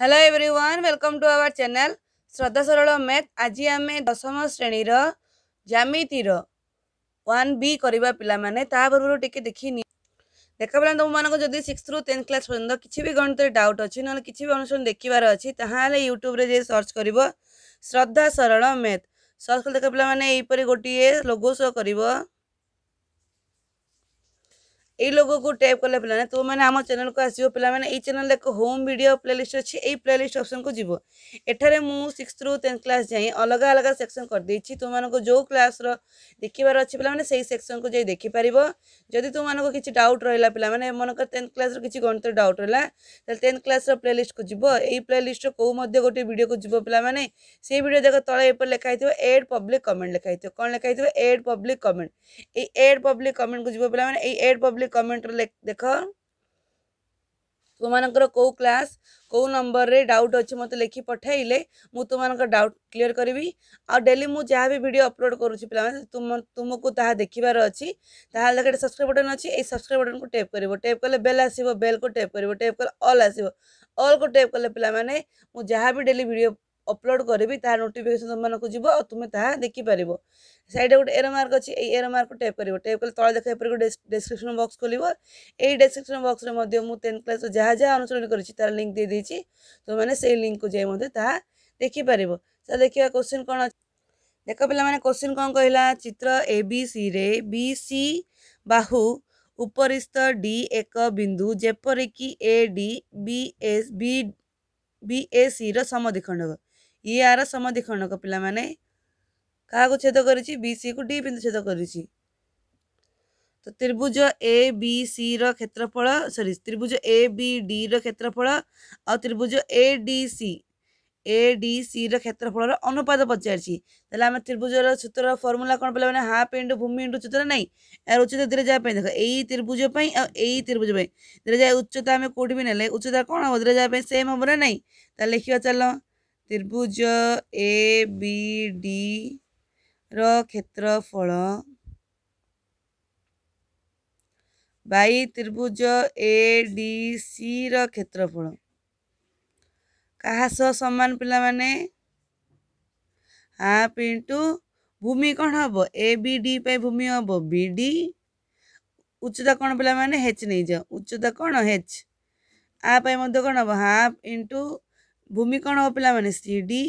hello everyone welcome to our channel Shraddha Saral math आज आम दशम श्रेणीर जमितर वन बी करवा पाने पूर्व टी देखनी देखा पाला तुम मानक जब सिक्स रू टेन्थ क्लास पर्यटन किसी भी गणित डाउट अच्छी ना कि भी देखार अच्छी ताल यूट्यूब्रे सर्च कर श्रद्धा सरल मैथ सर्च कर देख पे यहीपर गोटे लोगो शो कर लोगों को टैप कले पे तो मैंने आम चैनल को आसो पे यही चैनल एक होम भिड प्ले लिस्ट अच्छे यही प्ले लिस्ट अप्सन को जीव एठार मुझ रू टेन्थ क्लास जाए अलग अलग सेक्शन करदे तुम मानक जो क्लास देखार अच्छे पे से सेक्शन को जाए देखिपर जदि तुम तो मानक किसी डाउट रहा पे मैंने मन कर टेन्थ क्लास किसी गणित डाउट रहा है टेन्थ क्लास र्ले लिस्ट को जीव यही प्ले लिस्टर कौन गोटे भिड को जीव पे से भिड देख तले एपर लिखाई थोड़ा एड पब्लिक कमेंट लिखाई थोड़ा कौन लिखाई थोड़ा एड पब्लिक कमेंट ये एड पब्लिक कमेंट को जीव पे एड पब्लिक खाली कमेंट देख तुम कौ क्लास कौ नंबर रे डाउट अच्छे मतलब लिखी पठाइले मु तुम डाउट क्लीयर करी आउ डेली मुझ जहाँ भी भिड अपलोड करुच्ची पे तुम तुमको देखार अच्छी ताकि सब्सक्राइब बटन अच्छी सब्सक्राइब बटन को टैप कर टैप कले बेल आस बेल को टेप कर टैप कले अल्ल आस अल्ल को टैप कले पे मुझे जहाँ भी डेली भिडियो अपलोड करी ता नोटिफिकेशन तुमको जीव और तुम्हें ता देखिपार सैड गोटे एर मार्क अच्छी एर मार्क टैप कर टैप कले तले देखा पड़े डेस्क्रिप्सन बक्स खोल यही डेस्क्रिप्सन बक्स में टेन्थ क्लास जहाँ जहाँ अनुसरण कर लिंक दे दी तुमने से लिंक को जाए देखिपार देखा क्वेश्चन कौन देख पे क्वेश्चन कौन कहला चित्र ए बी सी रे बी सी बाहू उपरिस्थ डी एक बिंदु जपरिकी A D B S B B S C रम दिखंड ଇ ଆର ସମଧିଖଣ୍ଡକ ପିଲାମାନେ କାହାକୁ ଛେଦ କରିଛି ବି ସିକୁ ଡି ବିନ୍ଦୁ ଛେଦ କରିଛି ତ ତ୍ରିଭୁଜ A B sir କ୍ଷେତ୍ରଫଳ sorry ତ୍ରିଭୁଜ A ବି ଡିର କ୍ଷେତ୍ରଫଳ ଆଉ ତ୍ରିଭୁଜ ଏ ଡି ସି ଏ ଡି ସିର କ୍ଷେତ୍ରଫଳର ଅନୁପାତ ପଚାରିଛି ତାହେଲେ ଆମେ ତ୍ରିଭୁଜର ସୂତ୍ରର ଫର୍ମୁଲା କ'ଣ ପିଲା ମାନେ ହାଫ୍ ଇଣ୍ଟୁ ଭୂମି ଇଣ୍ଟୁ ସୂତ୍ର ନାହିଁ ଏହାର ଉଚ୍ଚତା ଧୀରେ ଯାହା ପାଇଁ ଦେଖ ଏଇ ତ୍ରିଭୁଜ ପାଇଁ ଆଉ ଏଇ ତ୍ରିଭୁଜ ପାଇଁ ଧୀରେ ଯାଏ ଉଚ୍ଚତା ଆମେ କେଉଁଠି ବି ନେଲେ ଉଚ୍ଚତା କ'ଣ ହେବ ଧୀରେ ଯାହା ପାଇଁ ସେମ୍ ହେବ ନା ନାହିଁ ତାହେଲେ ଲେଖିବା ଚାଲ ତ୍ରିଭୁଜ ଏ ବି ଡିର କ୍ଷେତ୍ରଫଳ ବାଇ ତ୍ରିଭୁଜ ଏ ଡି ସିର କ୍ଷେତ୍ରଫଳ କାହା ସହ ସମାନ ପିଲାମାନେ ହାଫ୍ ଇଣ୍ଟୁ ଭୂମି କ'ଣ ହେବ ଏ ବି ଡି ପାଇଁ ଭୂମି ହେବ ବି ଡି ଉଚ୍ଚତା କ'ଣ ପିଲାମାନେ ହେଚ୍ ନେଇଯାଅ ଉଚ୍ଚତା କ'ଣ ହେଚ୍ ଆ ପାଇଁ ମଧ୍ୟ କ'ଣ ହେବ ହାଫ୍ ଇଣ୍ଟୁ भूमि କ'ଣ ହେବ ପିଲାମାନେ ସି ଡି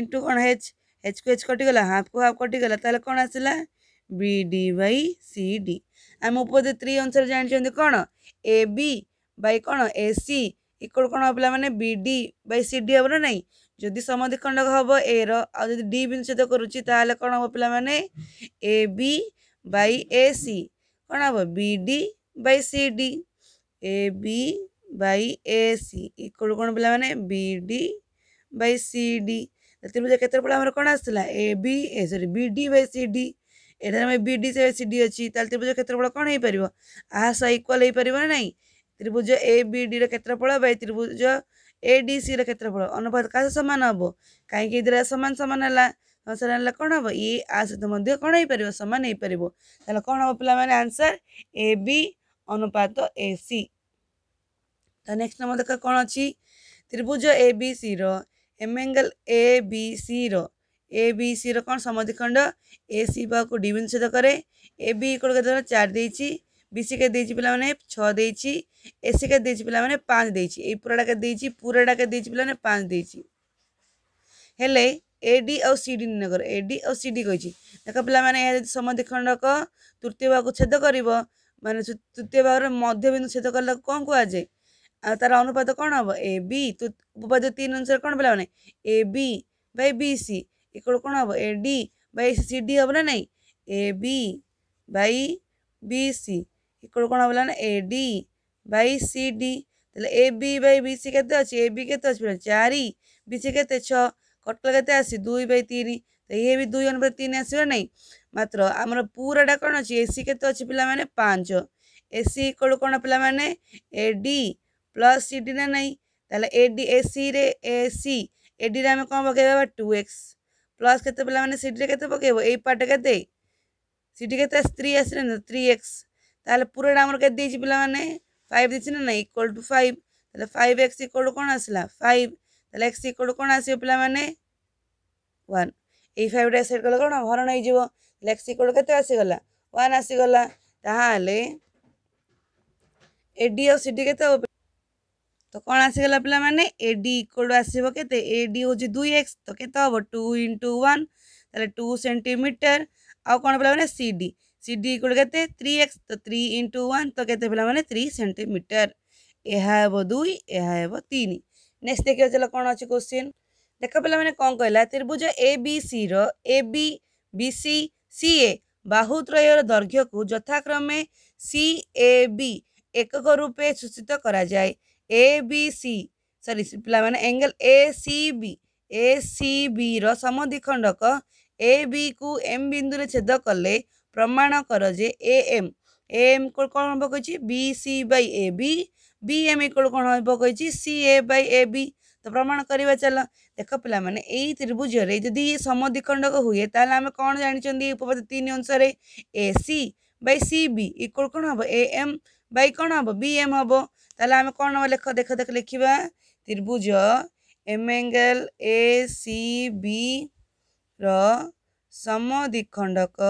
ଇଣ୍ଟୁ କ'ଣ ହେଚ୍ ହେଚ୍କୁ ହେଚ୍ କଟିଗଲା ହାଫ୍କୁ ହାଫ୍ କଟିଗଲା ତାହେଲେ କ'ଣ ଆସିଲା B D by C D ଆମେ ଉପଦେ ଥ୍ରୀ ଅନୁସାରେ ଜାଣିଛନ୍ତି କ'ଣ ଏ ବି ବାଇ କ'ଣ ଏ ସି ଇକ୍ୱାଲ୍ କ'ଣ ହେବ ପିଲାମାନେ B D by C D ହେବ ନା ନାହିଁ ଯଦି ସମଧିଖଣ୍ଡକ ହେବ ଏର ଆଉ ଯଦି ଡି ବିନିଚ୍ଛେଦ କରୁଛି ତାହେଲେ କ'ଣ ହେବ ପିଲାମାନେ A B by A C କ'ଣ ହେବ B D by C D A B by A C equal କ'ଣ ପିଲାମାନେ B D by C D ତ୍ରିଭୁଜ କ୍ଷେତ୍ରଫଳ ଆମର କ'ଣ ଆସିଥିଲା A B A sorry B D by C D ଏଠାରେ ଆମେ ବି ଡି ସି ଡି ଅଛି ତାହେଲେ ତ୍ରିଭୁଜ କ୍ଷେତ୍ରଫଳ କ'ଣ ହେଇପାରିବ ଆହା ସହ ଇକ୍ୱାଲ୍ ହେଇପାରିବ ନା ନାହିଁ ତ୍ରିଭୁଜ ଏ ବି ଡିର କ୍ଷେତ୍ରଫଳ ବାଇ ତ୍ରିଭୁଜ ଏ ଡି ସିର କ୍ଷେତ୍ରଫଳ ଅନୁପାତ କାହା ସମାନ ହେବ କାହିଁକି ଏଥିରେ ସମାନ ସମାନ ହେଲା ସମାନ ହେଲା କ'ଣ ହେବ ଏ ଆ ସହିତ ମଧ୍ୟ କ'ଣ ହେଇପାରିବ ସମାନ ହେଇପାରିବ ତାହେଲେ କ'ଣ ହେବ ପିଲାମାନେ ଆନ୍ସର୍ ଏ ବି ଅନୁପାତ ଏ ସି ದ ನೆಕ್ಸ್ಟ್ ನಮ್ಮ କ'ଣ ଅଛି ତ୍ରିଭୁଜ A B sir M angle A B sir A B ସିର କ'ଣ ସମଧିଖଣ୍ଡ ଏ ସି ବାକୁ ଡି ବିନ୍ଦୁ ସହିତ କରେ ଏ ବି ଇକ୍ୱାଲ୍ କେତେ ଚାରି ଦେଇଛି ବି ସି କେତେ ଦେଇଛି ପିଲାମାନେ ଛଅ ଦେଇଛି ଏ ସି କେତେ ଦେଇଛି ପିଲାମାନେ ପାଞ୍ଚ ଦେଇଛି ଏଇ ପୁରାଟା କେତେ ଦେଇଛି ପୁରାଟା କେତେ ଦେଇଛି ପିଲାମାନେ ପାଞ୍ଚ ଦେଇଛି ହେଲେ ଏ ଡି ଆଉ ସି ଡି ନିର୍ଣ୍ଣୟ କର ଏ ଡି ଆଉ ସି ଡି କହିଛି ଦେଖ ପିଲାମାନେ ଏହା ଯଦି ସମଧିଖଣ୍ଡକ ତୃତୀୟ ଭାଗକୁ ଛେଦ କରିବ ମାନେ ତୃତୀୟ ଭାଗରେ ମଧ୍ୟବିନ୍ଦୁ ଛେଦ କଲେ କ'ଣ କୁହାଯାଏ ଆଉ ତାର ଅନୁପାତ କ'ଣ ହେବ ଏ ବି ତୁ ଉପପାଦ୍ୟ ତିନି ଅନୁସାରେ କ'ଣ ପିଲାମାନେ A B by B C ଏକଡ଼ କ'ଣ ହେବ A D by C D ହେବ ନା ନାହିଁ ଏ ବି ବାଇ ବି ସି ଏକଡ଼ କ'ଣ ହେବ ନା A D by C D ତାହେଲେ A B by B C କେତେ ଅଛି ଏ ବି କେତେ ଅଛି ଚାରି ବି ସି କେତେ ଛଅ କଟଲ କେତେ ଆସି ଦୁଇ ବାଇ ତିନି ତ ଇଏ ବି ଦୁଇ ଅନୁପାତ ତିନି ଆସିବ ନାହିଁ ମାତ୍ର ଆମର ପୁରାଟା କ'ଣ ଅଛି ଏ ସି କେତେ ଅଛି ପିଲାମାନେ ପାଞ୍ଚ ଏ ସି ଇକ୍ୱାଲ୍ କ'ଣ ପିଲାମାନେ ଏ ଡି ପ୍ଲସ୍ ସିଡ଼ିରେ ନାହିଁ ତାହେଲେ A D A ସିରେ A C A ଡିରେ ଆମେ କ'ଣ ପକାଇବା ଟୁ ଏକ୍ସ ପ୍ଲସ୍ କେତେ ପିଲାମାନେ ସିଡ଼ିରେ କେତେ ପକାଇବ ଏଇ ପାର୍ଟ କେତେ ସିଡ଼ି କେତେ ଥ୍ରୀ ଆସିଲା ନା ଥ୍ରୀ ଏକ୍ସ ତାହେଲେ ପୁରାଟା ଆମର କେତେ ଦେଇଛି ପିଲାମାନେ ফাইভ দিচ্ছে না না ইকুয়াল টু ফাইভ তাহলে ফাইভ এক্স ইকুয়াল টু কোণ আসলা ফাইভ তাহলে এক্স ইকুয়াল টু কোণ আসবে পিলা মানে ওয়ান এই ফাইভটা সেট কলে কোণ হরণ হয়ে যাব তাহলে এক্স ইকুয়াল কেতে আসিগলা ওয়ান আসিগলা তাহলে এডি আর সিডি কেতে হব তো କ'ଣ ଆସିଗଲା ପିଲାମାନେ ଏ ଡି ଇକ୍ୱାଲ୍ ଟୁ ଆସିବ କେତେ ଏ ଡି ହେଉଛି ଦୁଇ ଏକ୍ସ ତ କେତେ ହେବ ଟୁ ଇଣ୍ଟୁ ୱାନ୍ ତାହେଲେ ଟୁ ସେଣ୍ଟିମିଟର ଆଉ କ'ଣ ପିଲାମାନେ C D C D equal କେତେ ଥ୍ରୀ ଏକ୍ସ ତ ଥ୍ରୀ ଇଣ୍ଟୁ ୱାନ୍ ତ କେତେ ପିଲାମାନେ ଥ୍ରୀ ସେଣ୍ଟିମିଟର ଏହା ହେବ ଦୁଇ ଏହା ହେବ ତିନି ନେକ୍ସଟ ଦେଖିବା ଚାଲ କ'ଣ ଅଛି କୋଶ୍ଚିନ୍ ଦେଖ ପିଲାମାନେ କ'ଣ କହିଲା ତ୍ରିଭୁଜ A B sir A B B C C A ବାହୁତ୍ରୟର ଦୈର୍ଘ୍ୟକୁ ଯଥାକ୍ରମେ ସି ଏ ବି ଏକକ ରୂପେ ସୂଚିତ କରାଯାଏ ए बी सी सरी ପିଲାମାନେ angle A C B A C B ର ସମଦ୍ୱିଖଣ୍ଡକ ए बी କୁ एम ବିନ୍ଦୁରେ ଛେଦ କଲେ ପ୍ରମାଣ କର ଯେ ଏ ଏମ୍ ଏ ଏମ୍ କ'ଣ ହେବ କହିଛି B C by A B B M equal କ'ଣ ହେବ କହିଛି ସି ଏ ବାଇ ଏ ବି ତ ପ୍ରମାଣ କରିବା ଚାଲ ଦେଖ ପିଲାମାନେ ଏଇ ତ୍ରିଭୁଜରେ ଯଦି ସମଦ୍ୱିଖଣ୍ଡକ ହୁଏ ତାହେଲେ ଆମେ କ'ଣ ଜାଣିଛନ୍ତି ଉପପାଦ ତିନି ଅନୁସାରେ A C by C B equal କ'ଣ ହେବ ଏ ଏମ୍ ବାଇ କ'ଣ ହେବ ବି ଏମ୍ ହେବ ତାହେଲେ ଆମେ କ'ଣ ଲେଖ ଦେଖ ଦେଖ ଲେଖିବା ତ୍ରିଭୁଜ ଏମେଙ୍ଗେଲ ଏ ସି ବି ର ସମଦ୍ୱିଖଣ୍ଡକ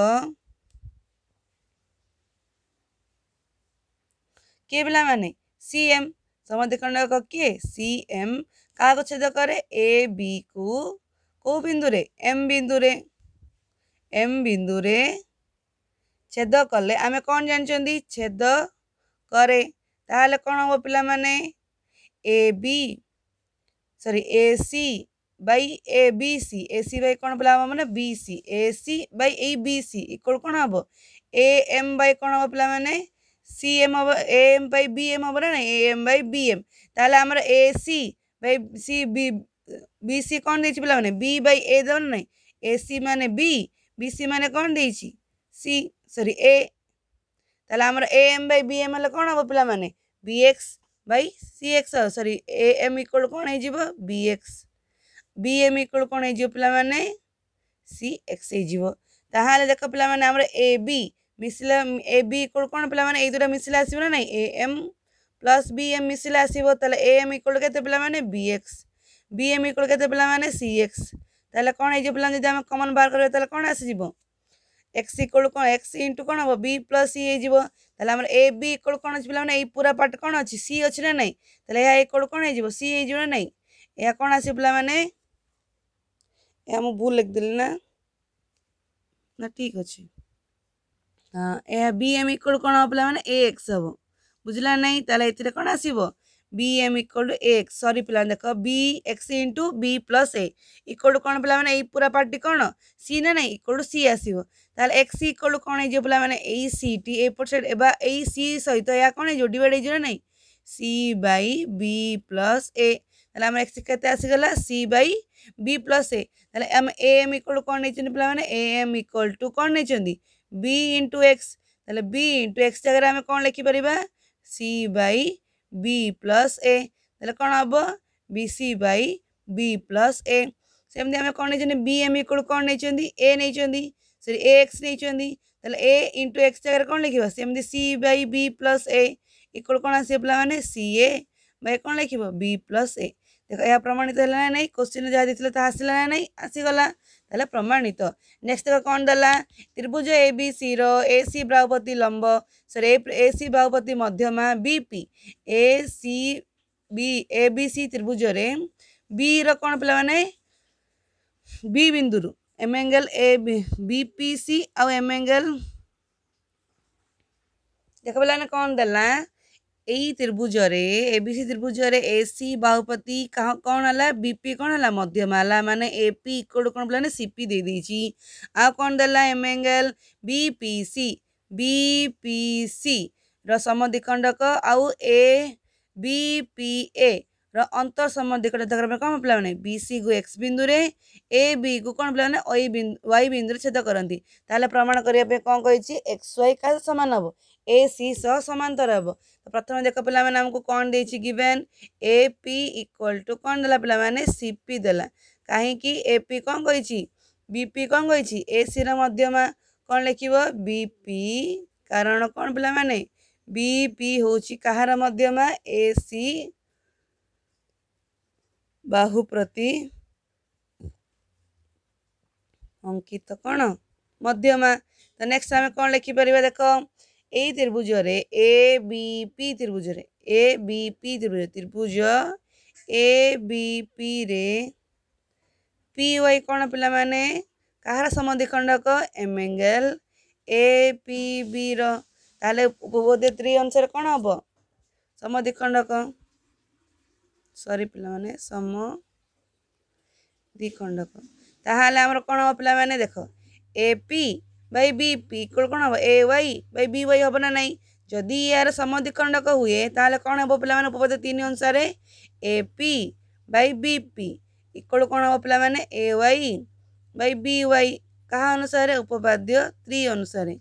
କିଏ ପିଲାମାନେ ସି ଏମ୍ ସମଦ୍ୱିଖଣ୍ଡକ କିଏ ସି ଏମ୍ କାହାକୁ ଛେଦ କରେ ଏ ବି କୁ କେଉଁ ବିନ୍ଦୁରେ ଏମ୍ ବିନ୍ଦୁରେ ଏମ୍ ବିନ୍ଦୁରେ ଛେଦ କଲେ ଆମେ କ'ଣ ଜାଣିଛନ୍ତି ଛେଦ କରେ ତାହେଲେ କ'ଣ ହେବ ପିଲାମାନେ A B sorry A C by A B C A C by କ'ଣ ପିଲା ହେବ ମାନେ B C A C by ଏଇ ବି ସି ଇକ୍ୱାଲ୍ କ'ଣ ହେବ ଏ ଏମ୍ ବାଇ କ'ଣ ହେବ ପିଲାମାନେ ସି ଏମ୍ ହେବ A M by B M ହେବ ନା ନାହିଁ A M by B M ତାହେଲେ ଆମର A C by C B B C କ'ଣ ଦେଇଛି ପିଲାମାନେ ବି ବାଇ ଏ ଦେବ ନା ନାହିଁ ଏ ସି ମାନେ ବି ବି ସି ମାନେ କ'ଣ ଦେଇଛି ସି ସରି ଏ তাহলে আমরা A M by B M হলে କ'ଣ ହେବ ପିଲାମାନେ B X by C X sorry A M equal କ'ଣ ହେଇଯିବ B X B M equal କ'ଣ ହେଇଯିବ ପିଲାମାନେ ସି ଏକ୍ସ ହେଇଯିବ ତାହେଲେ ଦେଖ ପିଲାମାନେ ଆମର ଏ ବି ମିଶିଲା ଏ ବି ଇକ୍ୱାଲ୍ କ'ଣ ପିଲାମାନେ ଏଇ ଦୁଇଟା ମିଶିଲେ ଆସିବ ନା ନାହିଁ A M plus B M ମିଶିଲେ ଆସିବ ତାହେଲେ ଏ ଏମ୍ ଇକ୍ୱାଲ୍ କେତେ ପିଲାମାନେ B X B M equal କେତେ ପିଲାମାନେ ସି ଏକ୍ସ ତାହେଲେ କ'ଣ ହେଇଯିବ ପିଲାମାନେ ଯଦି ଆମେ କମନ୍ ବାହାର କରିବା ତାହେଲେ କ'ଣ ଆସିଯିବ এক্স ইকুয়াল କ'ଣ ଏକ୍ସ ଇଣ୍ଟୁ କ'ଣ ହେବ ବି ପ୍ଲସ୍ ସି ହେଇଯିବ ତାହେଲେ ଆମର ଏ ବି ଇକୁଆଲ୍ କ'ଣ ଅଛି ପିଲାମାନେ ଏଇ ପୁରା ପାର୍ଟ କ'ଣ ଅଛି ସି ଅଛି ନା ନାହିଁ ତାହେଲେ ଏହା ଇକୁଆଲ୍ କ'ଣ ହେଇଯିବ ସି ହେଇଯିବ ନା ନାହିଁ ଏହା କ'ଣ ଆସିବ ପିଲାମାନେ ଏହା ମୁଁ ଭୁଲ ଲେଖିଦେଲି ନା ନା ଠିକ୍ ଅଛି ହଁ ଏହା ବି ଏମ୍ ଇକୁଆଲ୍ କ'ଣ ହେବ ପିଲାମାନେ ଏ ଏକ୍ସ ହେବ ବୁଝିଲା ନାହିଁ ତାହେଲେ ଏଥିରେ କ'ଣ ଆସିବ B M equal to X sorry পিলা দেখ B X into B plus A equal to কোণ পিলা মানে এই পুরা পার্টি কোণ সি না নাই ইকুয়াল টু সি আসব ताल एक्स इक्वल टू कौन हो मैंने ए सी टी एपट सैड ए सी सहित यह कौन जोड़ बाइज ना सी बै बी प्लस ए तेल आम एक्स के आसगला सी बै बी प्लस ए तेल आम एम इक्वल कौन नहीं पे ए एम इक्वल टू कौन नहीं इंटु एक्स तेल बी इंटु एक्स जगह आम कौन लिखिपर सी बै बी प्लस ए तेल कौन हम B C by B plus A आम कौन नहीं बी एम इक्वल कौन नहीं ए नहीं सरी ए एक्स नहीं ए इंटु एक्स जगह कौन लिखे same by B plus A इकोड़ कौन आस पे सी ए बै कौन लिख बी प्लस ए देख यह प्रमाणित है ना नहीं क्वेश्चन जहाँ देखे तो आसला ना नहीं आसगला तेल प्रमाणित नेक्स्ट देख कौन देला त्रिभुज ए बी सी री ब्राहुपति लंब सरी ए सी ब्राहुपति मध्यमा BP A C B A B C त्रिभुज बी रण पे मैंने बी बिंदु M angle A B P C और एम एंगल देख बोला कौन दला यही त्रिभुज ए बी सी त्रिभुज ए सी बाहुपति कौन है बीपी कौन है मध्यम है मैंने एपी इक्वल कौन बोला सीपी दे दी आ कौन दे एम एंगल बीपीसी बीपीसी रमद्विकंडक आउ ए बीपीए र अन्तरसम्म दिकटकरमे କ'ଣ ପିଲାମାନେ ବି ସି କୁ ଏକ୍ସ ବିନ୍ଦୁରେ ଏ ବି କୁ କ'ଣ ପିଲାମାନେ ୱାଇ ବିନ୍ଦୁ ୱାଇ ବିନ୍ଦୁରେ ଛେଦ କରନ୍ତି ତାହେଲେ ପ୍ରମାଣ କରିବା ପାଇଁ କ'ଣ କହିଛି ଏକ୍ସ ୱାଇ କାହା ସହ ସମାନ ହେବ ଏ ସି ସହ ସମାନ୍ତର ହେବ ତ ପ୍ରଥମେ ଦେଖ ପିଲାମାନେ ଆମକୁ କ'ଣ ଦେଇଛି given A P equal to କ'ଣ ଦେଲା ପିଲାମାନେ ସି ପି ଦେଲା କାହିଁକି ଏ ପି କ'ଣ କହିଛି ବି ପି କ'ଣ କହିଛି ଏ ସିର ମଧ୍ୟମା କ'ଣ ଲେଖିବ ବି ପି କାରଣ କ'ଣ ପିଲାମାନେ ବି ପି ହେଉଛି କାହାର ମଧ୍ୟମା ଏ ସି ବାହୁ ପ୍ରତି ଅଙ୍କିତ କ'ଣ ମଧ୍ୟମା ତ ନେକ୍ସଟ ଆମେ କ'ଣ ଲେଖିପାରିବା ଦେଖ ଏଇ ତ୍ରିଭୁଜରେ ଏ ବି ପି ତ୍ରିଭୁଜରେ ଏ ବି ପି ତ୍ରିଭୁଜ ତ୍ରିଭୁଜ ଏ ବି ପିରେ ପି ୱାଇ କ'ଣ ପିଲାମାନେ କାହାର ସମଧିଖଣ୍ଡକ ଏମ୍ ଏଙ୍ଗେଲ୍ ଏ ପି ବିର ତାହେଲେ ଉପବୋଧେ ତ୍ରି ଅନୁସାରେ କ'ଣ ହେବ ସମଧିଖଣ୍ଡକ सरी पे सम दिखक आमर कौन हम पे देख एपी बै बीपी इक्वल कौन हम A Y by B Y हम ना ना जदि यार सम दिखक हुए तो कौन हम पे उपद तीन अनुसार एपी बै बीपी इक्वल कौन हम पे A Y by B Y क्या अनुसार उपाद्य त्री अनुसार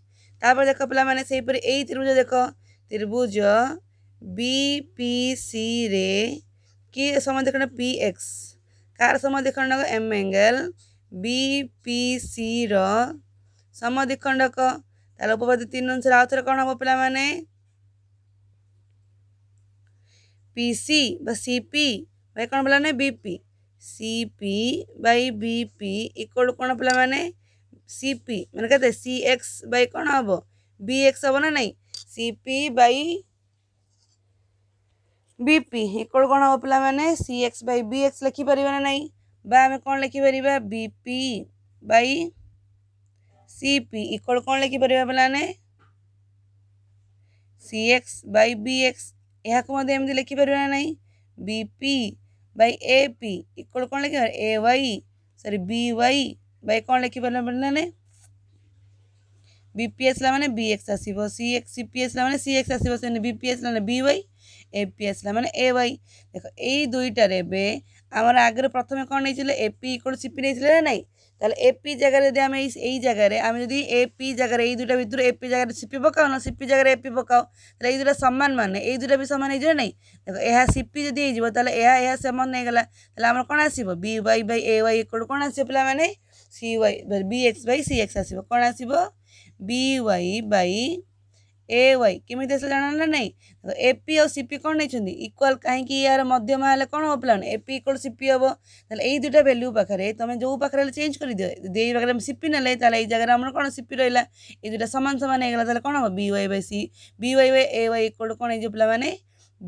तापर देख पे से त्रिभुज देख त्रिभुज बी पी सी रे कि समाधि खंड पी एक्स कार समाधि खंडक M angle B P C रधि खंडक तार तीन अनुसार आउ थे कौन हम पे पी सी सीपी पी कौन पे BP P by P equal कौन पे सी पी मैंने कहते सी एक्स बाई कौन हम बी एक्स हम ना नहीं C P by BP equal कौन हम पाला मैंने सी एक्स बी एक्स लिखिपर ना नहीं कौन लिखिपर बीपी बै सीपी इक्वल कौन लिखिपर पे सी एक्स बी एक्स यहाँ लिखिपर ना ना बीपी बै एपी इक्वल कौन लिखा ए वाई सरी बी वाई बै कौन लिखिपर पे बीपी आसला मैंने बी एक्स आसो सी एक्स सीपीएस ला मैंने सी एक्स आसपी आसला बी वाई এ পি আসলে মানে এ ওয়াই দেখো এই দুইটার এবে আমার আগের প্রথমে কଣ ନେଇଥିଲେ A P equal C P ନେଇଥିଲେ ନା ନାହିଁ ତାହେଲେ ଏ ପି ଜାଗାରେ ଯଦି ଆମେ ଏଇ ଜାଗାରେ ଆମେ ଯଦି ଏ ପି ଜାଗାରେ ଏଇ ଦୁଇଟା ଭିତରୁ ଏ ପି ଜାଗାରେ ସି ପି ପକାଅ ନା ସି ପି ଜାଗାରେ ଏ ପି ପକାଅ ତାହେଲେ ଏଇ ଦୁଇଟା ସମାନ ମାନେ ଏଇ ଦୁଇଟା ବି ସମାନ ହେଇଯିବ ନାହିଁ ଦେଖ ଏହା ସି ପି ଯଦି ହେଇଯିବ ତାହେଲେ ଏହା ଏହା ସମାନ ହେଇଗଲା ତାହେଲେ ଆମର କ'ଣ ଆସିବ B Y by A Y equal କ'ଣ ଆସିବ ପିଲାମାନେ C Y B X by C X ଆସିବ କ'ଣ ଆସିବ B Y by A Y केमी जाना ना ना एपी आ सीपी कौन नहीं इक्वाल कहीं यार मध्यम है कौन हम प्लान एपी इक्वल सीपी हम यही दुटा भैल्यू पाखे तुम जो पाखे चेंज कर दियो पाखे सीपी ना ये जगह आम कौन सीपी रहा ये दुटा सामान सामान होगा कौन हम B Y by C B Y by A Y equal कौन हो पाने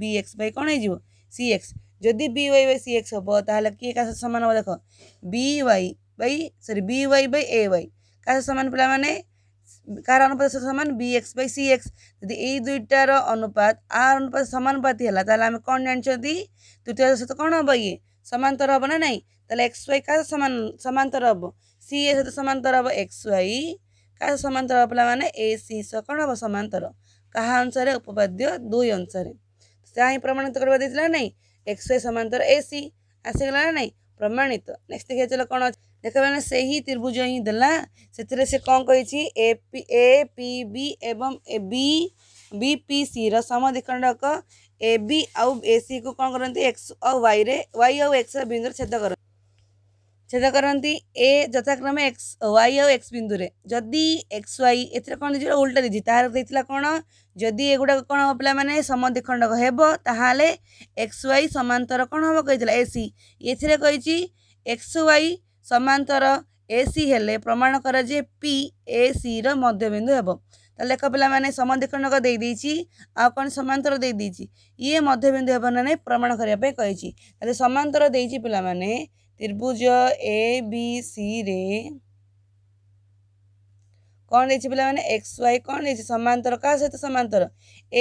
बी एक्स बै कौन हो सी एक्स जदि B Y by C X हम ताल किए क्या सामान हम देख बी वाई बै सरी B Y by A Y क्या सामान पाने କାହାର ଅନୁପାତ ସମାନ B X by C X ଯଦି ଏଇ ଦୁଇଟାର ଅନୁପାତ ଆର ଅନୁପାତ ସମାନପାତି ହେଲା ତାହେଲେ ଆମେ କ'ଣ ଜାଣିଛନ୍ତି ତୃତୀୟ ସହିତ କ'ଣ ହେବ ଇଏ ସମାନ୍ତର ହେବ ନା ନାହିଁ ତାହେଲେ ଏକ୍ସ ୱାଇ କାହା ସମାନ ସମାନ୍ତର ହେବ ସି ଏ ସହିତ ସମାନ୍ତର ହେବ ଏକ୍ସ ୱାଇ କାହା ସମାନ୍ତର ହେବ ପିଲାମାନେ ଏ ସି ସହ କ'ଣ ହେବ ସମାନ୍ତର କାହା ଅନୁସାରେ ଉପପାଦ୍ୟ ଦୁଇ ଅନୁସାରେ ତାହା ହିଁ ପ୍ରମାଣିତ କରିବା ଦେଇଥିଲା ନାହିଁ ଏକ୍ସ ୱାଇ ସମାନ୍ତର ଏ ସି ଆସିଗଲା ନା ନାହିଁ ପ୍ରମାଣିତ ନେକ୍ସଟ ଦେଖିବା ଚାଲ କ'ଣ ଅଛି देख मैंने से ही त्रिभुज ही देना से कौन कही A P A P B एवं A B B P C रिखंड ए बी आउ ए सी को कौन करती एक्स और वाई रे वाई आउ एक्स बिंदु छेद कर छेद करती ए यथाक्रमे एक्स वाई आउ एक्स बिंदु जदि एक्स वाई ए कौन दे उल्टा दीजिए तार देखा कौन जदि एगुड़ा कौन हम पे मैंने समदिखंडक होक्स वाई सामान कौन हम कही ए सी एक्स वाई ସମାନ୍ତର ଏସି ହେଲେ ପ୍ରମାଣ କରାଯାଏ ପି ଏ ସିର ମଧ୍ୟବିନ୍ଦୁ ହେବ ତ ଲେଖ ପିଲାମାନେ ସମାଧିକଣକ ଦେଇଦେଇଛି ଆଉ କ'ଣ ସମାନ୍ତର ଦେଇଦେଇଛି ଇଏ ମଧ୍ୟବିନ୍ଦୁ ହେବ ନା ନାହିଁ ପ୍ରମାଣ କରିବା ପାଇଁ କହିଛି ତାହେଲେ ସମାନ୍ତର ଦେଇଛି ପିଲାମାନେ ତ୍ରିଭୁଜ ଏ ବି ସିରେ କ'ଣ ଦେଇଛି ପିଲାମାନେ ଏକ୍ସ ୱାଇ କ'ଣ ଦେଇଛି ସମାନ୍ତର କାହା ସହିତ ସମାନ୍ତର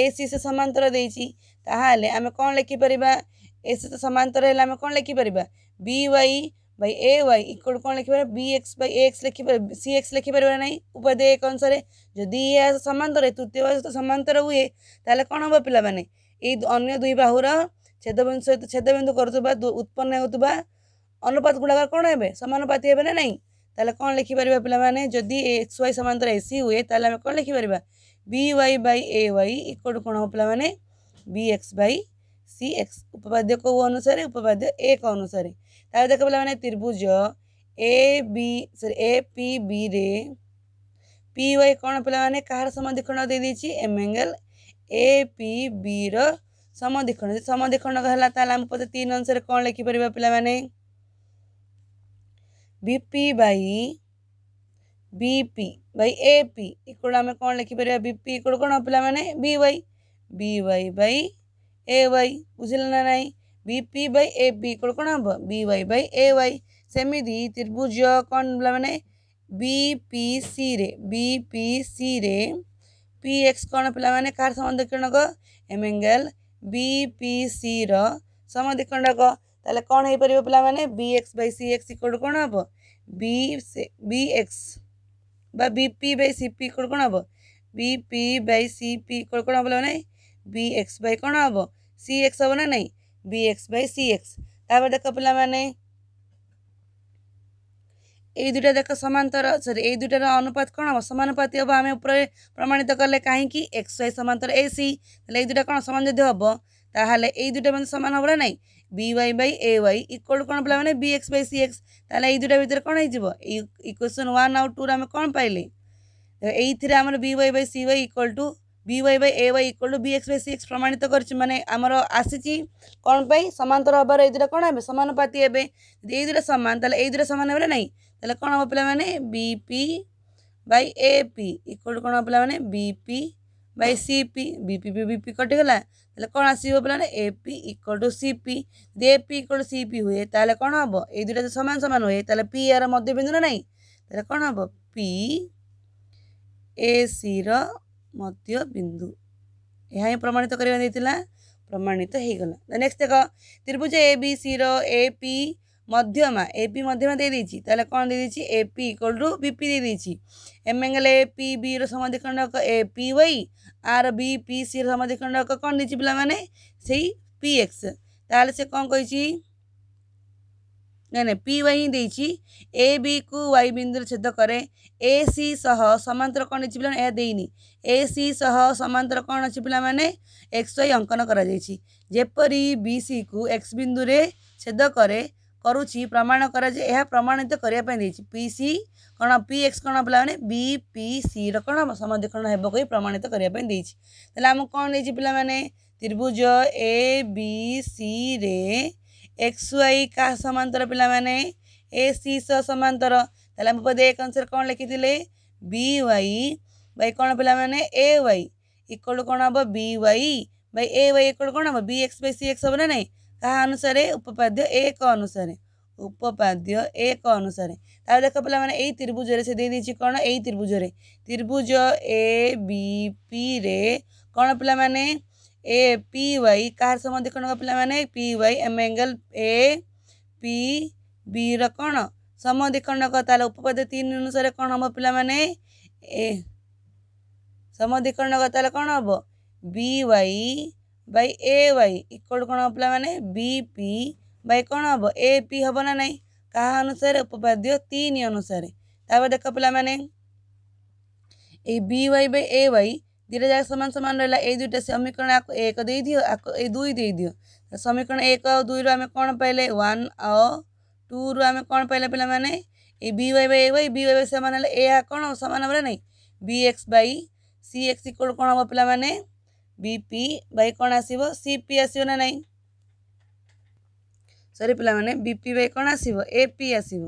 ଏ ସି ସେ ସମାନ୍ତର ଦେଇଛି ତାହେଲେ ଆମେ କ'ଣ ଲେଖିପାରିବା ଏ ସହିତ ସମାନ୍ତର ହେଲେ ଆମେ କ'ଣ ଲେଖିପାରିବା B Y by A Y equal कौन लिखिपर बी एक्स बाई एक्स लिखिपर सी एक्स लिखिपर ना उपाधेय एक अनुसार जदि ये सामांतर तृतीय सहित तो सामांतर हुए तो कौन हम पाने ये अन्य दुई बाहूर छेदबिंदु सहित छेदबिंदु करुवा उत्पन्न होता अनुपात गुड़ाक कौन है सामानुपात हे ना ना तो कौन लिखिपर पे जदि एक्स वाई सामांतर ए सी हुए तो कौन लिखिपर B Y by A Y equal कौन हम पाने B X by C X उपाद्य को अनुसार उपाद्य एक अनुसार देख पे त्रिभुज ए बी सरी ए पी बी रे पी वाई कौन पे कहार समाधिकरण दे दीची M angle A P B र समाधिकरण तो समाधिकरण है आम पद तीन अनुसार कौन लिखिपर पे BP by BP by A P equal आम कौन लिखिपर बीपी इकोड़ कौन पे B Y B Y by A Y ಬುಜಿಲನೈ B P by A P ಕೊಡ್ಕೊಂಡಂಬ B Y by A Y ಸೆಮಿದಿ ತ್ರಿಭುಜ ಕಣ್ಲವನೆ ಬಿ ಪಿ ಸಿ ರೇ ಬಿ ಪಿ ಸಿ ರೇ ಪಿ ಎಕ್ಸ್ ಕಣ ಪಿಲಾನೆ ಕಾರ ಸಮಧಿಕರಣಕ M angle B P C ರ ସମଧିଖଣ୍ଡକ ତାହେଲେ କ'ଣ ହେଇପାରିବ ପିଲାମାନେ B X by C X equal କ'ଣ ହେବ ବି ବି ଏକ୍ସ ବା B P by C P equal କ'ଣ ହେବ B P by C P equal କ'ଣ ହେବ ପିଲାମାନେ বি এক্স বাই কোণ হব সি এক্স হব না নাই B X by C X তারপরে দেখো পিলা মানে এই দুইটা দেখ সমান্তর সরি এই দুইটার অনুপাত কোণ হব সমানুপাতি হব আমি উপরে প্রমাণিত কলে কাহিকি এক্স ওয়াই সমান্তর এ সি তাহলে এই দুইটা কোণ সমান যদি হব তাহলে এই দুইটা মধ্যে সমান হব না নাই B Y by A Y equal কোণ পিলা মানে B X by C X তাহলে এই দুইটা ভিতরে কোণ হয়ে যাব ইকুয়েশন ওয়ান আউ টুর আমি কোণ পাইলে এইথিরে আমার B Y by C Y equal to B Y by A Y equal to B X by CX প্রমাণিত করছি মানে আমার আসিছি কোণ পাই সমান্তর হবার এই দুটা কোণ হবে সমানুপাতি হবে যদি এই দুটা সমান তাহলে এই দুটা সমান হবে না তাহলে কোণ হব পিলামানে BP by A P equal to কোণ হব পিলামানে BP by CP BP P BP কটিগলা তাহলে কোণ আসিব পিলামানে A P equal to CP যদি A P equal to CP হুয়ে তাহলে কোণ হব এই দুটা যদি সমান সমান হুয়ে তাহলে পি আর মধ্যবিন্দু না নাই তাহলে কোণ হব পি এ সির ମଧ୍ୟ ବିନ୍ଦୁ ଏହା ହିଁ ପ୍ରମାଣିତ କରିବା ଦେଇଥିଲା ପ୍ରମାଣିତ ହୋଇଗଲା ନେକ୍ସଟ ଦେଖ ତ୍ରିଭୁଜ A B sir A P ମଧ୍ୟମା A P ମଧ୍ୟମା ଦେଇଦେଇଛି ତାହେଲେ କ'ଣ ଦେଇଦେଇଛି A P equal to B P ଦେଇଦେଇଛି ଏମ୍ ଏଙ୍ଗେଲ୍ ଏ ପି ବିର ସମାଧିକରଣକ A P Y R B P ସିର ସମାଧିକରଣକ କ'ଣ ଦେଇଛି ପିଲାମାନେ ସେଇ ପି ଏକ୍ସ ତାହେଲେ ସେ କ'ଣ କହିଛି नहीं नहीं पी वहीं देती ए बी को वाई बिंदु छेद करे ए सी सह समांतर कौन अच्छी पे यह देनी ए सी सह समांतर कौन अच्छी पे एक्स वाई अंकन करपरी बी सी को एक्स बिंदु छेद करे करुच्ची प्रमाण यह प्रमाणित करने पी सी कौन पी एक्स कौन पे बी पी सी रण समाधिकरण होगा प्रमाणित करने आम कौन नहीं पे त्रिभुज ए बी सी रे एक्स वाई का समांतर पाने ए सी समांतर ताले आम पदे एक अनुसार कौन लिखी बी वाई बै कौन पाने ए वाई इक्वल कौन हम B Y by A Y equal कौन हम B X by C X हम ना नहीं क्या अनुसार उपपाद्य एक अनुसार उपपाद्य एक अनुसार ताल देख पाने यही त्रिभुज से दे दीजिए कौन यही त्रिभुज त्रिभुज ए बी पी रे कौन पाने ए पी वाई कार समान देख पे P Y M angle A P B रण समिखंडक उपपद तीन अनुसार कौन हम पे ए समिखंडक कौन हम B Y by A Y equal कौन हम पे बीपी बै कौन हम ए पी हम ना ना कह अनुसार उपाद्य तीन अनुसार देख पे A B Y by A Y दीटा जगह सामान सामान रहा ये दुईटा समीकरण आपको एक दे दि दुई दे दि समीकरण एक दुई रु आम कौन पाइले वन आ टू रु आम कौन पाइले पे मैंने Y by A Y B Y बान ए कौन सामान हमारे ना B X by C X equal कौन हम पे बीपी बै कौन आसो सीपी आसो ना ना सरी पे बीपी बै कौन आसो एपी आसो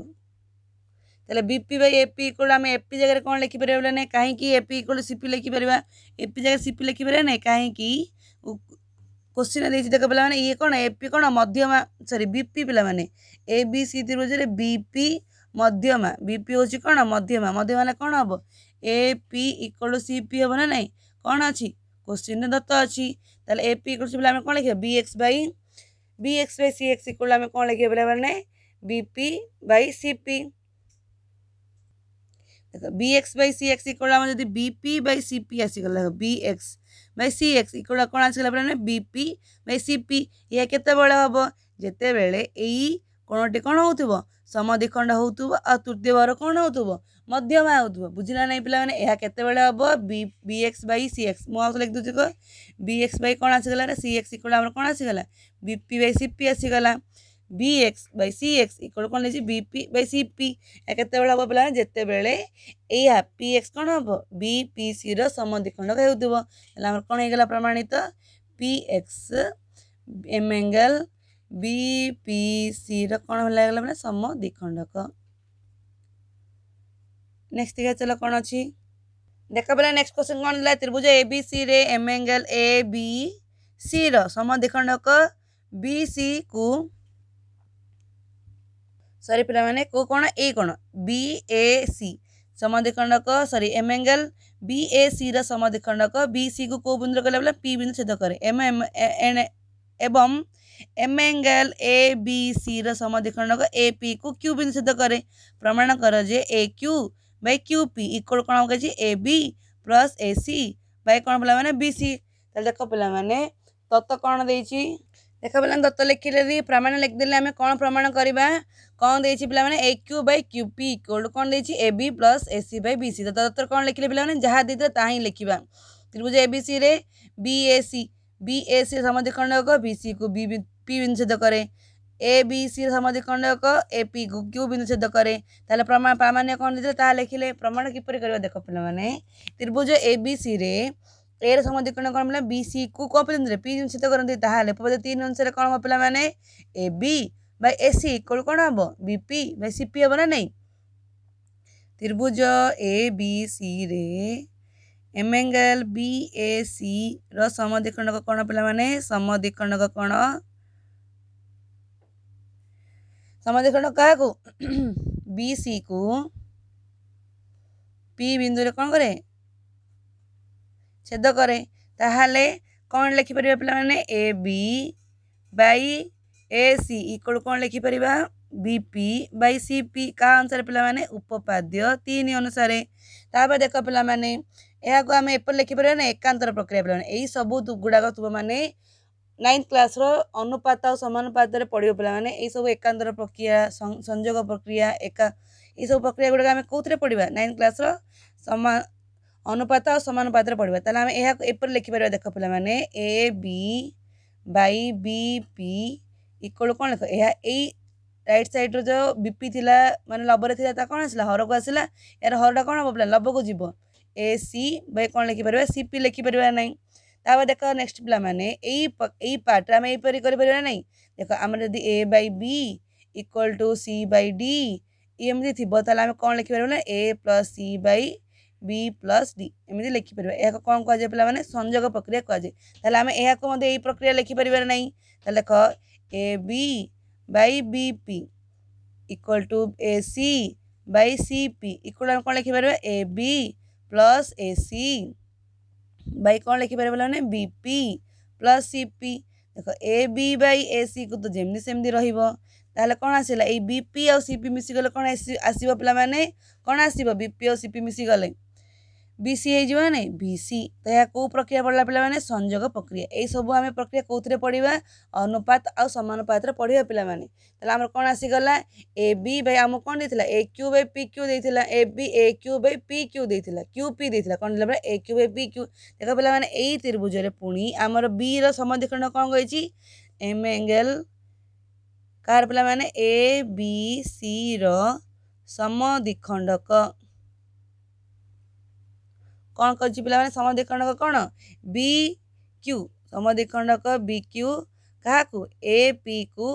তাহলে বিপি বাই এপি ইকুয়াল আমি এপি জায়গায় କ'ଣ ଲେଖିପାରିବା ବୋଲେ ନାହିଁ କାହିଁକି ଏପି ଇକୁଆଲ୍ ସିପି ଲେଖିପାରିବା ଏପି ଜାଗାରେ ସିପି ଲେଖିପାରିବା ନାହିଁ କାହିଁକି କୋଶ୍ଚିନ୍ ଦେଇଛି ଦେଖ ପିଲାମାନେ ଇଏ କ'ଣ ଏପି କ'ଣ ମଧ୍ୟମା ସରି ବିପି ପିଲାମାନେ ଏ ବି ସି ତ୍ରିଭୁଜରେ ବିପି ମଧ୍ୟମା ବିପି ହେଉଛି କ'ଣ ମଧ୍ୟମା ମଧ୍ୟମା ହେଲେ କ'ଣ ହେବ A P equal to CP ହେବ ନା ନାହିଁ କ'ଣ ଅଛି କୋଶ୍ଚିନ୍ରେ ଦତ୍ତ ଅଛି ତାହେଲେ ଏ ପି ଇକୁଆଲ୍ ପିଲା ଆମେ କ'ଣ ଲେଖିବା B X by B X by C X equal ଆମେ କ'ଣ ଲେଖିବା ପିଲାମାନେ ବିପି ବାଇ ସିପି দেখ B X by C X equal আমাৰ যদি B P by C P আছিল দেখ B X by C X equal কোনো আছিল আপোনাৰ B P by C P ইয়াত কেতিয়াবলে হ'ব যেতিবলে এই কোণটি কোণ হ'ব সমদ্বিখণ্ড হ'ব আৰু তৃতীয় বাৰ কোণ হ'ব মধ্যম হ'ব বুজিলা নাই পেলাই মানে এয়া কেতিয়াবলে হ'ব B B X by C X মই আছোঁ লিখি দিছোঁ কি বি এক্স বাই কোণ আছিল চি এক্স ইকুৱেল আমাৰ কোণ আছিল B P by C P আছিল B X by C X ಈಗ ಕಳ್ಕೊಂಡಿದ್ದೀವಿ B P by C P ಯಾಕೆତେବେଳେ ହେବ ପିଲା ଯେତେବେଳେ ଏଇଆ ପି ଏକ୍ସ କ'ଣ ହେବ ବି ପି ସିର ସମଧିଖଣ୍ଡକ ହେଉଥିବ ହେଲେ ଆମର କ'ଣ ହେଇଗଲା ପ୍ରମାଣିତ P X M angle B P ସିର କ'ଣ ହେଲା ହେଇଗଲା ମାନେ ସମଧିଖଣ୍ଡକ ନେକ୍ସଟ ଦେଖିବା ଚାଲ କ'ଣ ଅଛି ଦେଖ ପିଲା ନେକ୍ସଟ କ୍ୱେଶ୍ଚନ୍ କ'ଣ ଥିଲା ତ୍ରିଭୁଜ ଏ ବି ସିରେ ଏମ୍ ଏଙ୍ଗେଲ୍ ଏ ବି ସିର ସମଧିଖଣ୍ଡକ ବି ସି କୁ ସରି ପିଲାମାନେ କେଉଁ କ'ଣ ଏଇ କ'ଣ ବି ଏ ସି ସମଧିଖଣ୍ଡକ ସରି ଏମ୍ ଏଙ୍ଗେଲ୍ ବି ଏ ସିର ସମଧିଖଣ୍ଡକ ବି ସିକୁ କେଉଁ ବିନ୍ଦୁରେ କହିଲା ବେଲେ ପି ବିନ୍ଦୁ ଛେଦ କରେ ଏମ୍ ଏମ୍ ଏବଂ ଏମ୍ ଏଙ୍ଗେଲ୍ ଏ ବି ସିର ସମଧିଖଣ୍ଡକ ଏ ପିକୁ କ୍ୟୁ ବିନ୍ଦୁ ଛେଦ କରେ ପ୍ରମାଣ କର ଯେ A Q by Q P equal କ'ଣ କହିଛି ଏ B plus A C by କ'ଣ ପିଲାମାନେ ବି ସି ତାହେଲେ ଦେଖ ପିଲାମାନେ ତତ୍ତ୍ୱ କ'ଣ ଦେଇଛି ଦେଖ ପିଲାମାନେ ତତ୍ତ୍ୱ ଲେଖିଲେ ଯଦି ପ୍ରମାଣ ଲେଖିଦେଲେ ଆମେ କ'ଣ ପ୍ରମାଣ କରିବା कौन देखिए पे A Q by Q P equal to कौन देखिए A B plus A C by B C तो तरह कौन लिखे पे जहाँ देते ताँ लिखा त्रिभुज ए बी सी रे B A C B A C समधिकंडक बी सी को बी पी बिंदु छेद ए बी सी समधिकंडक ए पी को क्यू बिंदु छेद प्रमाण प्रामाण्य कौन देते लिखिले प्रमाण किपर कर देख पे त्रिभुज ए बी सी रे एर समधिकरण कौन पे बी सी को कौ पी बिंदु छेद करते तीन अनुसार कौन हो पे A B by A C equal कौन हम बीपी बाय सीपी हम ना नहीं त्रिभुज ए बी सी रे M angle B A C रमद्विकोणक कौन पे समद्विकोणक कौन समद्विकोण क्या बी सी को पी बिंदु कौन करे छेद करे कौन लिखिपर पे A B by A C equal कौन लिखिपर बीपी बै सीपी का अनुसार पे उपाद्य तीन अनुसार तापर देख पे आम एपर लिखिपर ना एकांतर प्रक्रिया पे यही सब गुड़ाक तुम मैंने नाइन्थ क्लास रनुपात और सामानुपात पे यही सब एकांतर प्रक्रिया संजोग प्रक्रिया एका ये सब प्रक्रिया गुड़ा आम कौन पढ़ा नाइन्थ क्लास रनुपात और सामानुपात पढ़ा तो आम यहपर लिखिपर देख पे A B B P equal कौन लिख यह रईट सैड्र जो बीपी थी मानते लबरे थी कौन आसा हर को आसा यार हरटा कौन हम लब को जीव ए सी बे कौन लिखिपर सीपी लिखिपर ना तब देख नेक्स्ट पा मैंने पार्टी आम यहीपर कर ना देख आम जब A B equal to C B M थी तेज़े कौन लिखिपर ना A plus C by B plus D M लिखिपर यह कौन कह पाला संजोग प्रक्रिया कहुए तो आम यह प्रक्रिया लिखिपर ना तो देख AB by BP equal to AC by CP equal to कौन लिखि परबा AB plus AC by कौन लिखि परबा माने BP plus CP देखो AB by AC को तो जेमनी सेमदी रहिबो তাহলে কোণ আসিলা এই বিপি আউ সিপি মিশিগলে কোণ আসিব পিলা মানে কোণ আসিব বিপি আউ সিপি মিশিগলে বিসি ହେଇଯିବନା ନାହିଁ ବିସି ତ ଏହା କେଉଁ ପ୍ରକ୍ରିୟା ପଢ଼ିଲା ପିଲାମାନେ ସଂଯୋଗ ପ୍ରକ୍ରିୟା ଏଇସବୁ ଆମେ ପ୍ରକ୍ରିୟା କେଉଁଥିରେ ପଢ଼ିବା ଅନୁପାତ ଆଉ ସମାନପାତରେ ପଢ଼ିବା ପିଲାମାନେ ତାହେଲେ ଆମର କ'ଣ ଆସିଗଲା ଏ ବି ବାଇ ଆମକୁ କ'ଣ ଦେଇଥିଲା A Q by P Q ଦେଇଥିଲା A B A Q by P Q ଦେଇଥିଲା କ୍ୟୁ ପି ଦେଇଥିଲା କ'ଣ ଦେଲା ପରେ A Q by P Q ଦେଖ ପିଲାମାନେ ଏଇ ତ୍ରିଭୁଜରେ ପୁଣି ଆମର ବିର ସମଧିକରଣ କ'ଣ କହିଛି ଏମ୍ ଏଙ୍ଗେଲ୍ କାହାର ପିଲାମାନେ ଏ ବି ସିର ସମଦିଖଣ୍ଡକ କ'ଣ କରିଛି ପିଲାମାନେ ସମଧିକରଣକ କ'ଣ ବି କ୍ୟୁ ସମଧିକରଣକ ବି କ୍ୟୁ କାହାକୁ ଏ ପିକୁ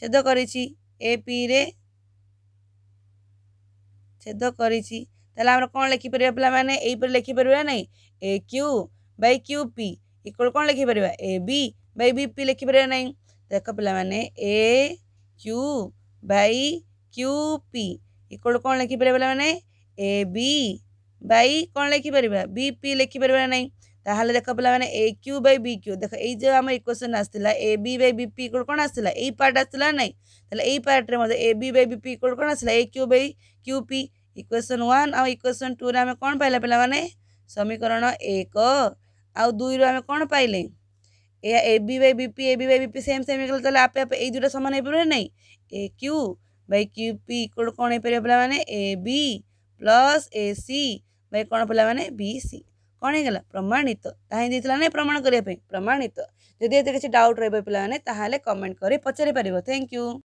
ଛେଦ କରିଛି ଏ ପିରେ ଛେଦ କରିଛି ତାହେଲେ ଆମର କ'ଣ ଲେଖିପାରିବା ପିଲାମାନେ ଏଇପରି ଲେଖିପାରିବା ନାହିଁ A Q by Q P equal କ'ଣ ଲେଖିପାରିବା ଏ ବି ବାଇ ବି ପି ଲେଖିପାରିବା ନାହିଁ ଦେଖ ପିଲାମାନେ A Q by Q P equal କ'ଣ ଲେଖିପାରିବା ପିଲାମାନେ ଏ ବି বাই କ'ଣ ଲେଖିପାରିବା ବି ପି ଲେଖିପାରିବା ନା ନାହିଁ ତାହେଲେ ଦେଖ ପିଲାମାନେ A Q by B Q ଦେଖ ଏଇ ଯେଉଁ ଆମର ଇକ୍ୱେସନ୍ ଆସିଥିଲା A B by B P equal କ'ଣ ଆସିଲା ଏଇ ପାର୍ଟ ଆସିଥିଲା ନାହିଁ ତାହେଲେ ଏଇ ପାର୍ଟରେ ମଧ୍ୟ A B by B P equal କ'ଣ ଆସିଲା A Q by Q P equation one ଆଉ ଇକ୍ୱେସନ୍ ଟୁରେ ଆମେ କ'ଣ ପାଇଲା ପିଲାମାନେ ସମୀକରଣ ଏକ ଆଉ ଦୁଇରୁ ଆମେ କ'ଣ ପାଇଲେ ଏହା A B by B P A B by B P same same ହେଇଗଲା ତାହେଲେ ଆପେ ଆପେ ଏଇ ଦୁଇଟା ସମାନ ହେଇପାରିବ ନାହିଁ A Q by Q P equal କ'ଣ ହେଇପାରିବ ପିଲାମାନେ A B plus A C ଭାଇ କ'ଣ ପିଲାମାନେ ବି ସି କ'ଣ ହେଇଗଲା ପ୍ରମାଣିତ ତାହା ହିଁ ଦେଇଥିଲା ନା ପ୍ରମାଣ କରିବା ପାଇଁ ପ୍ରମାଣିତ ଯଦି ଏଥିରେ କିଛି ଡାଉଟ୍ ରହିବ ପିଲାମାନେ ତାହେଲେ କମେଣ୍ଟ କରି ପଚାରି ପାରିବ ଥ୍ୟାଙ୍କ ୟୁ